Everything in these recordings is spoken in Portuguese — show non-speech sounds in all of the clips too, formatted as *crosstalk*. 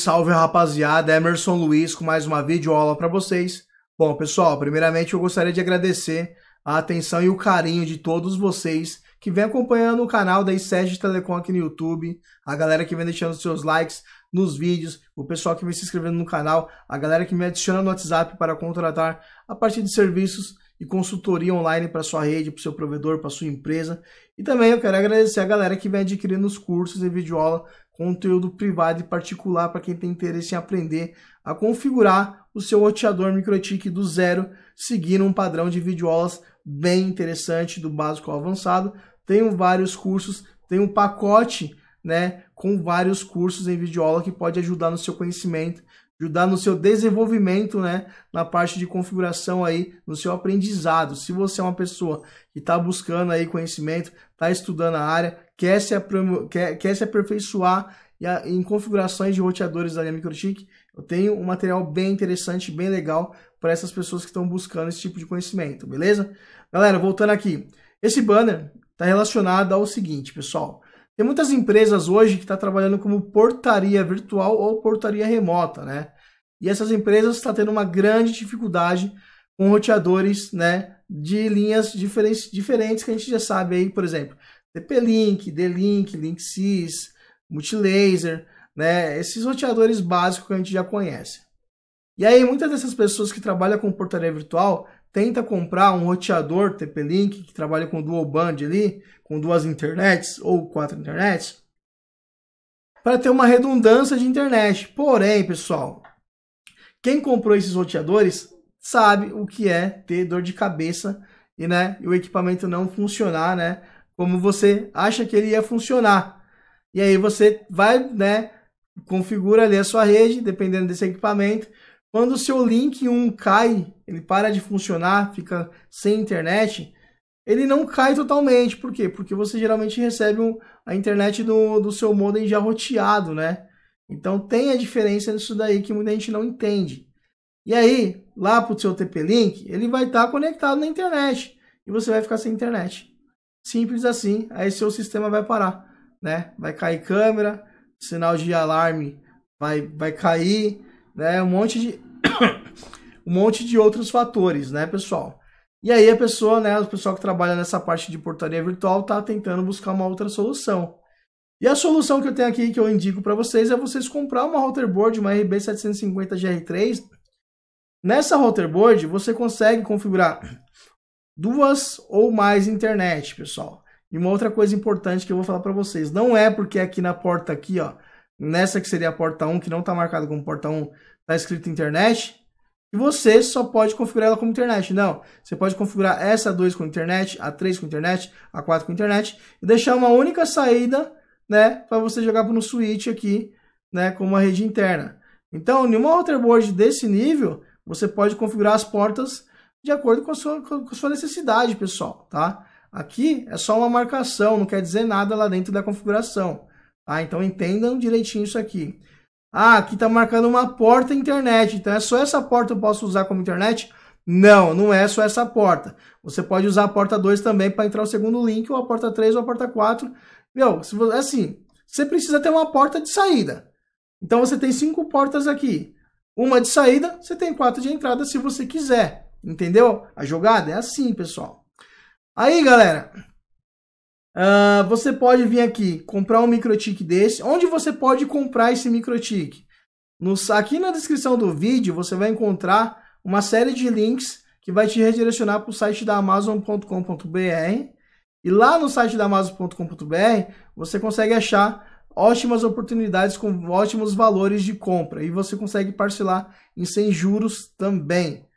salve rapaziada, Emerson Luiz com mais uma videoaula para vocês. Bom, pessoal, primeiramente eu gostaria de agradecer a atenção e o carinho de todos vocês que vem acompanhando o canal da ISEG Telecom aqui no YouTube, a galera que vem deixando seus likes nos vídeos, o pessoal que vem se inscrevendo no canal, a galera que me adiciona no WhatsApp para contratar a partir de serviços e consultoria online para sua rede, para seu provedor, para sua empresa. E também eu quero agradecer a galera que vem adquirindo os cursos e videoaula conteúdo privado e particular para quem tem interesse em aprender a configurar o seu roteador MicroTik do zero, seguindo um padrão de videoaulas bem interessante do básico ao avançado. Tenho vários cursos, tem um pacote né, com vários cursos em videoaula que pode ajudar no seu conhecimento ajudar no seu desenvolvimento, né, na parte de configuração aí, no seu aprendizado. Se você é uma pessoa que está buscando aí conhecimento, está estudando a área, quer se, quer, quer se aperfeiçoar em configurações de roteadores da linha Microtik, eu tenho um material bem interessante, bem legal para essas pessoas que estão buscando esse tipo de conhecimento, beleza? Galera, voltando aqui, esse banner está relacionado ao seguinte, pessoal. Tem muitas empresas hoje que estão tá trabalhando como portaria virtual ou portaria remota, né? E essas empresas estão tá tendo uma grande dificuldade com roteadores, né? De linhas diferentes, diferentes que a gente já sabe aí, por exemplo, TP-Link, D-Link, Linksys, Multilaser, né? Esses roteadores básicos que a gente já conhece. E aí, muitas dessas pessoas que trabalham com portaria virtual tenta comprar um roteador TP-Link que trabalha com dual band ali, com duas internets ou quatro internets, para ter uma redundância de internet. Porém, pessoal, quem comprou esses roteadores sabe o que é ter dor de cabeça e, né, e o equipamento não funcionar, né, como você acha que ele ia funcionar. E aí você vai, né, configura ali a sua rede, dependendo desse equipamento, quando o seu link 1 cai, ele para de funcionar, fica sem internet, ele não cai totalmente. Por quê? Porque você geralmente recebe um, a internet do, do seu modem já roteado, né? Então tem a diferença nisso daí que muita gente não entende. E aí, lá pro seu TP-Link, ele vai estar tá conectado na internet e você vai ficar sem internet. Simples assim, aí seu sistema vai parar, né? Vai cair câmera, sinal de alarme vai, vai cair, né? Um monte de *coughs* um monte de outros fatores, né, pessoal? E aí a pessoa, né, o pessoal que trabalha nessa parte de portaria virtual está tentando buscar uma outra solução. E a solução que eu tenho aqui, que eu indico para vocês, é vocês comprar uma routerboard, uma RB750 GR3. Nessa routerboard, você consegue configurar duas ou mais internet, pessoal. E uma outra coisa importante que eu vou falar para vocês, não é porque aqui na porta aqui, ó, nessa que seria a porta 1, que não está marcada como porta 1, está escrito internet, e você só pode configurar ela como internet. Não, você pode configurar essa 2 com internet, a 3 com internet, a 4 com internet, e deixar uma única saída, né, para você jogar para o switch aqui, né, como a rede interna. Então, uma motherboard desse nível, você pode configurar as portas de acordo com a sua, com a sua necessidade, pessoal, tá? Aqui é só uma marcação, não quer dizer nada lá dentro da configuração. Ah, então entendam direitinho isso aqui. Ah, aqui está marcando uma porta internet, então é só essa porta eu posso usar como internet? Não, não é só essa porta. Você pode usar a porta 2 também para entrar o segundo link, ou a porta 3, ou a porta 4. Meu, é assim, você precisa ter uma porta de saída. Então você tem cinco portas aqui. Uma de saída, você tem quatro de entrada se você quiser. Entendeu? A jogada é assim, pessoal. Aí, galera, Uh, você pode vir aqui comprar um microtik desse. Onde você pode comprar esse microtik? Nos, aqui na descrição do vídeo você vai encontrar uma série de links que vai te redirecionar para o site da Amazon.com.br. E lá no site da Amazon.com.br você consegue achar ótimas oportunidades com ótimos valores de compra. E você consegue parcelar em sem juros também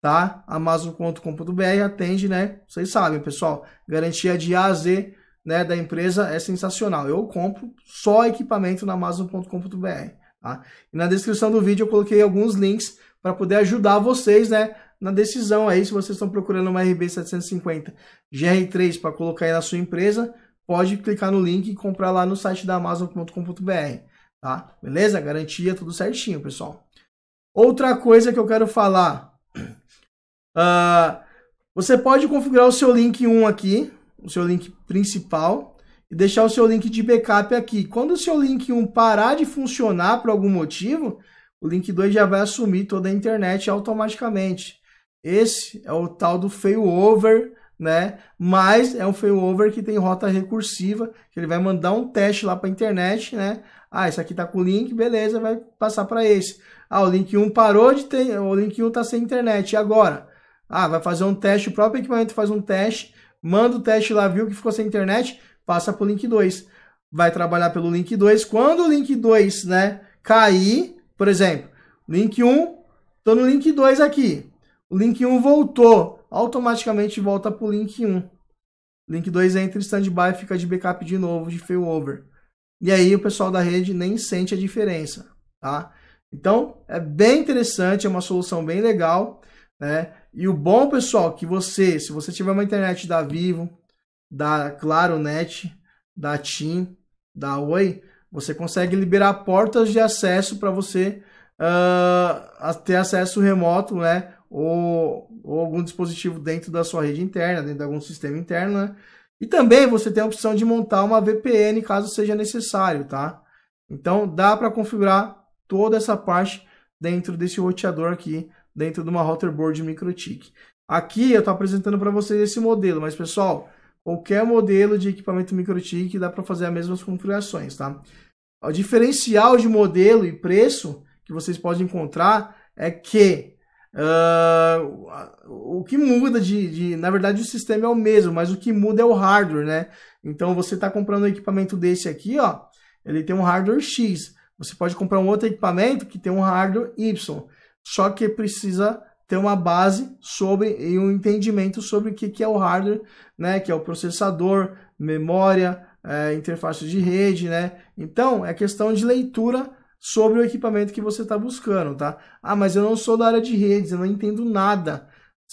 tá? Amazon.com.br atende, né? Vocês sabem, pessoal. Garantia de A a Z né, da empresa é sensacional. Eu compro só equipamento na Amazon.com.br. Tá? E na descrição do vídeo eu coloquei alguns links para poder ajudar vocês né, na decisão aí. Se vocês estão procurando uma RB750 GR3 para colocar aí na sua empresa, pode clicar no link e comprar lá no site da Amazon.com.br. Tá? Beleza? Garantia, tudo certinho, pessoal. Outra coisa que eu quero falar. Uh, você pode configurar o seu link 1 aqui, o seu link principal e deixar o seu link de backup aqui. Quando o seu link 1 parar de funcionar por algum motivo, o link 2 já vai assumir toda a internet automaticamente. Esse é o tal do failover, né? Mas é um failover que tem rota recursiva, que ele vai mandar um teste lá para a internet, né? Ah, esse aqui tá com o link, beleza, vai passar para esse. Ah, o link 1 parou de ter, o link 1 tá sem internet, e agora? Ah, vai fazer um teste, o próprio equipamento faz um teste manda o teste lá, viu que ficou sem internet, passa para o link 2. Vai trabalhar pelo link 2. Quando o link 2 né, cair, por exemplo, link 1, estou no link 2 aqui. O link 1 voltou, automaticamente volta para o link 1. Link 2 entra em standby, fica de backup de novo, de failover. E aí o pessoal da rede nem sente a diferença, tá? Então, é bem interessante, é uma solução bem legal, né? E o bom, pessoal, é que você, se você tiver uma internet da Vivo, da Claro Net, da TIM, da Oi, você consegue liberar portas de acesso para você uh, ter acesso remoto, né? Ou, ou, algum dispositivo dentro da sua rede interna, dentro de algum sistema interno, né? E também você tem a opção de montar uma VPN caso seja necessário, tá? Então dá para configurar toda essa parte dentro desse roteador aqui dentro de uma routerboard MikroTik. Aqui eu estou apresentando para vocês esse modelo, mas pessoal, qualquer modelo de equipamento MikroTik dá para fazer as mesmas configurações, tá? O diferencial de modelo e preço que vocês podem encontrar é que uh, o que muda de, de, na verdade o sistema é o mesmo, mas o que muda é o hardware, né? Então você está comprando um equipamento desse aqui, ó, ele tem um hardware X. Você pode comprar um outro equipamento que tem um hardware Y só que precisa ter uma base sobre e um entendimento sobre o que, que é o hardware, né? Que é o processador, memória, é, interface de rede, né? Então é questão de leitura sobre o equipamento que você está buscando, tá? Ah, mas eu não sou da área de redes, eu não entendo nada.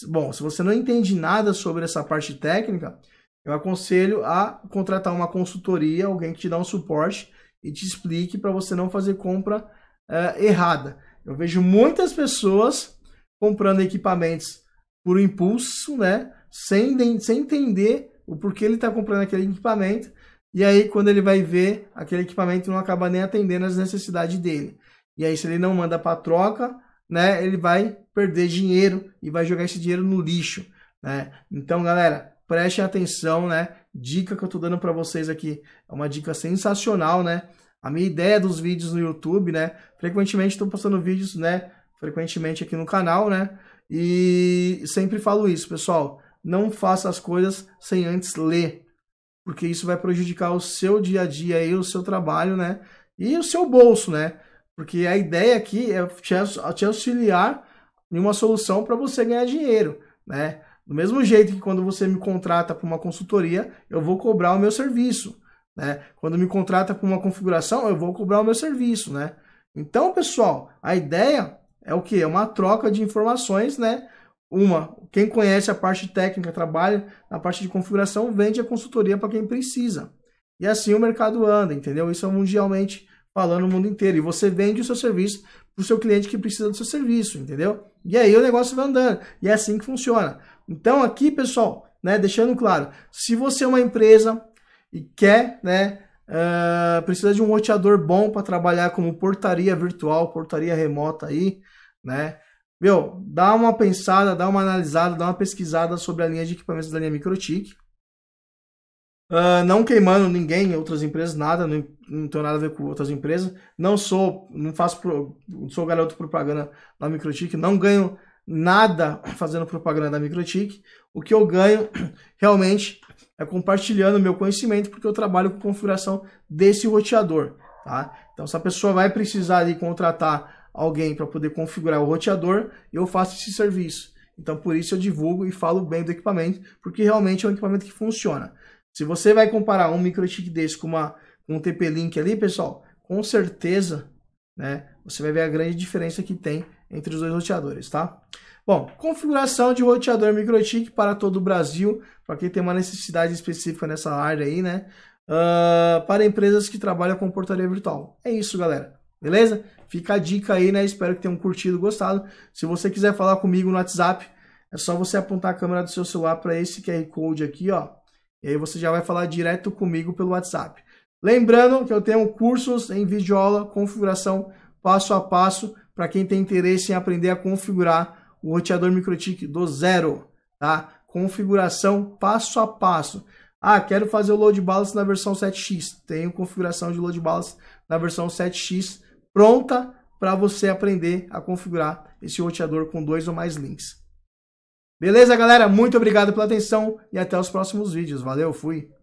Bom, se você não entende nada sobre essa parte técnica, eu aconselho a contratar uma consultoria, alguém que te dá um suporte e te explique para você não fazer compra é, errada. Eu vejo muitas pessoas comprando equipamentos por impulso, né? Sem, sem entender o porquê ele está comprando aquele equipamento. E aí, quando ele vai ver, aquele equipamento não acaba nem atendendo às necessidades dele. E aí, se ele não manda para troca, né? Ele vai perder dinheiro e vai jogar esse dinheiro no lixo, né? Então, galera, prestem atenção, né? Dica que eu estou dando para vocês aqui é uma dica sensacional, né? a minha ideia dos vídeos no YouTube, né? Frequentemente estou postando vídeos, né? Frequentemente aqui no canal, né? E sempre falo isso, pessoal. Não faça as coisas sem antes ler, porque isso vai prejudicar o seu dia a dia e o seu trabalho, né? E o seu bolso, né? Porque a ideia aqui é te auxiliar em uma solução para você ganhar dinheiro, né? Do mesmo jeito que quando você me contrata para uma consultoria, eu vou cobrar o meu serviço. Né? Quando me contrata com uma configuração, eu vou cobrar o meu serviço, né? Então, pessoal, a ideia é o que? É uma troca de informações, né? Uma, quem conhece a parte técnica, trabalha na parte de configuração, vende a consultoria para quem precisa. E assim o mercado anda, entendeu? Isso é mundialmente falando no mundo inteiro. E você vende o seu serviço para o seu cliente que precisa do seu serviço, entendeu? E aí o negócio vai andando. E é assim que funciona. Então, aqui, pessoal, né, deixando claro, se você é uma empresa e quer, né? Uh, precisa de um roteador bom para trabalhar como portaria virtual, portaria remota aí, né? Meu, dá uma pensada, dá uma analisada, dá uma pesquisada sobre a linha de equipamentos da linha Microtik. Uh, não queimando ninguém, outras empresas, nada, não, não tenho nada a ver com outras empresas. Não sou, não faço, pro, não sou garoto propaganda da Microtik, não ganho nada fazendo propaganda da Microtik. O que eu ganho *clears throat* realmente é compartilhando meu conhecimento, porque eu trabalho com configuração desse roteador. Tá? Então, se a pessoa vai precisar de contratar alguém para poder configurar o roteador, eu faço esse serviço. Então, por isso eu divulgo e falo bem do equipamento, porque realmente é um equipamento que funciona. Se você vai comparar um microchip desse com, uma, com um TP-Link ali, pessoal, com certeza né, você vai ver a grande diferença que tem entre os dois roteadores, tá? Bom, configuração de roteador MikroTik para todo o Brasil, para quem tem uma necessidade específica nessa área aí, né? Uh, para empresas que trabalham com portaria virtual. É isso, galera. Beleza? Fica a dica aí, né? Espero que tenham curtido, gostado. Se você quiser falar comigo no WhatsApp, é só você apontar a câmera do seu celular para esse QR Code aqui, ó. E aí você já vai falar direto comigo pelo WhatsApp. Lembrando que eu tenho cursos em videoaula, configuração passo a passo para quem tem interesse em aprender a configurar o roteador MikroTik do zero, tá? Configuração passo a passo. Ah, quero fazer o load balance na versão 7x. Tenho configuração de load balance na versão 7x pronta para você aprender a configurar esse roteador com dois ou mais links. Beleza, galera? Muito obrigado pela atenção e até os próximos vídeos. Valeu, fui!